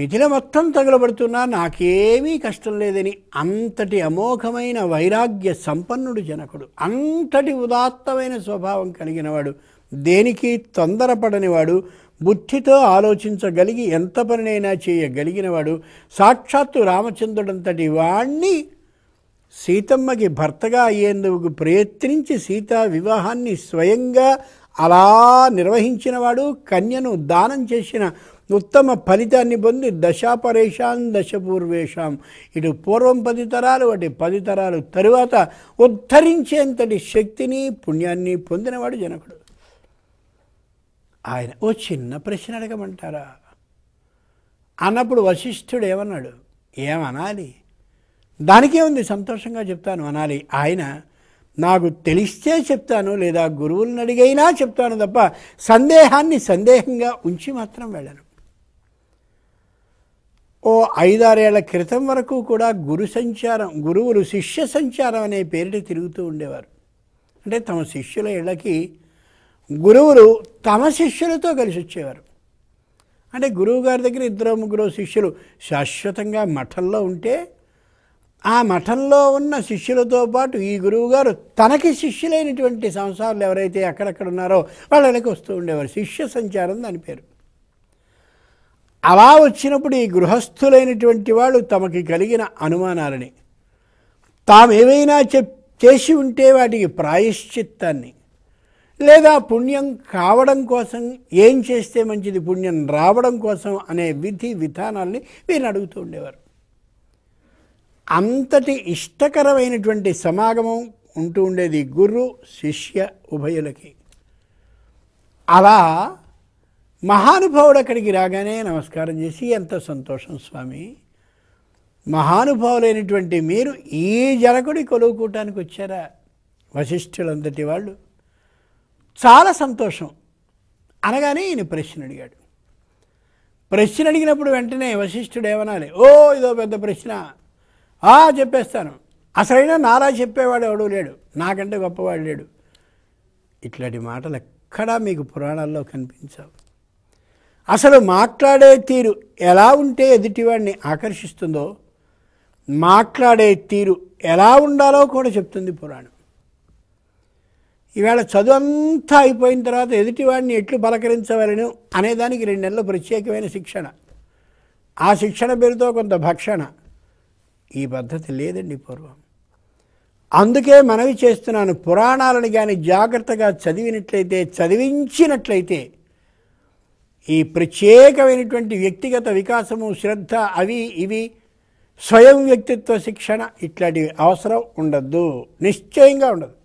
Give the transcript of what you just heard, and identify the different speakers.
Speaker 1: మిథిల మొత్తం తగలబడుతున్నా నాకేమీ కష్టం లేదని అంతటి అమోఘమైన వైరాగ్య సంపన్నుడు జనకుడు అంతటి ఉదాత్తమైన స్వభావం కలిగినవాడు దేనికి తొందరపడనివాడు బుద్ధితో ఆలోచించగలిగి ఎంత పనినైనా చేయగలిగినవాడు సాక్షాత్తు రామచంద్రుడంతటి వాణ్ణి సీతమ్మకి భర్తగా అయ్యేందుకు ప్రయత్నించి సీతా వివాహాన్ని స్వయంగా అలా నిర్వహించినవాడు కన్యను దానం చేసిన ఉత్తమ ఫలితాన్ని పొంది దశాపరేషాం దశపూర్వేషాం ఇటు పూర్వం పది తరాలు వాటి పది తరాలు తరువాత ఉద్ధరించేంతటి శక్తిని పుణ్యాన్ని పొందినవాడు జనకుడు ఆయన ఓ చిన్న ప్రశ్న అడగమంటారా అన్నప్పుడు వశిష్ఠుడు ఏమన్నాడు ఏమనాలి దానికే ఉంది సంతోషంగా చెప్తాను అనాలి ఆయన నాకు తెలిస్తే చెప్తాను లేదా గురువులను అడిగైనా చెప్తాను తప్ప సందేహాన్ని సందేహంగా ఉంచి మాత్రం వెళ్ళను ఓ ఐదారేళ్ల క్రితం వరకు కూడా గురు సంచారం గురువులు శిష్య సంచారం అనే పేరిట తిరుగుతూ ఉండేవారు అంటే తమ శిష్యుల ఇళ్ళకి గురువులు తమ శిష్యులతో కలిసి వచ్చేవారు అంటే గురువుగారి దగ్గర ఇద్దరు ముగ్గురు శిష్యులు శాశ్వతంగా మఠంలో ఉంటే ఆ మఠంలో ఉన్న శిష్యులతో పాటు ఈ గురువుగారు తనకి శిష్యులైనటువంటి సంసారాలు ఎవరైతే ఎక్కడెక్కడ ఉన్నారో వాళ్ళకి వస్తూ ఉండేవారు శిష్య సంచారం దాని పేరు అలా వచ్చినప్పుడు ఈ గృహస్థులైనటువంటి వాళ్ళు తమకి కలిగిన అనుమానాలని తాము ఏవైనా చేసి ఉంటే వాటికి ప్రాయశ్చిత్తాన్ని లేదా పుణ్యం కావడం కోసం ఏం చేస్తే మంచిది పుణ్యం రావడం కోసం అనే విధి విధానాల్ని వీరిని అడుగుతూ ఉండేవారు అంతటి ఇష్టకరమైనటువంటి సమాగమం ఉంటూ ఉండేది గురు శిష్య ఉభయులకి అలా మహానుభావుడు అక్కడికి రాగానే నమస్కారం చేసి ఎంత సంతోషం స్వామి మహానుభావులైనటువంటి మీరు ఈ జనకుడి కూటానికి వచ్చారా వశిష్ఠులందటి వాళ్ళు చాలా సంతోషం అనగానే ఈయన ప్రశ్న అడిగాడు ప్రశ్న అడిగినప్పుడు వెంటనే వశిష్ఠుడు ఏమనాలి ఓ ఇదో పెద్ద ప్రశ్న ఆ చెప్పేస్తాను అసలైనా నారా చెప్పేవాడు ఎవడూ లేడు నాకంటే గొప్పవాడు లేడు ఇట్లాంటి మాటలు ఎక్కడా మీకు పురాణాల్లో కనిపించవు అసలు మాట్లాడే తీరు ఎలా ఉంటే ఎదుటివాడిని ఆకర్షిస్తుందో మాట్లాడే తీరు ఎలా ఉండాలో కూడా చెప్తుంది పురాణం ఈవేళ చదువు అంతా అయిపోయిన తర్వాత ఎదుటివాడిని ఎట్లు పలకరించవలను అనేదానికి రెండు నెలలు ప్రత్యేకమైన శిక్షణ ఆ శిక్షణ పేరుతో కొంత భక్షణ ఈ పద్ధతి లేదండి పూర్వం అందుకే మనవి చేస్తున్నాను పురాణాలను కానీ జాగ్రత్తగా చదివినట్లయితే చదివించినట్లయితే ఈ ప్రత్యేకమైనటువంటి వ్యక్తిగత వికాసము శ్రద్ధ అవి ఇవి స్వయం వ్యక్తిత్వ శిక్షణ ఇట్లాంటివి అవసరం ఉండద్దు నిశ్చయంగా ఉండదు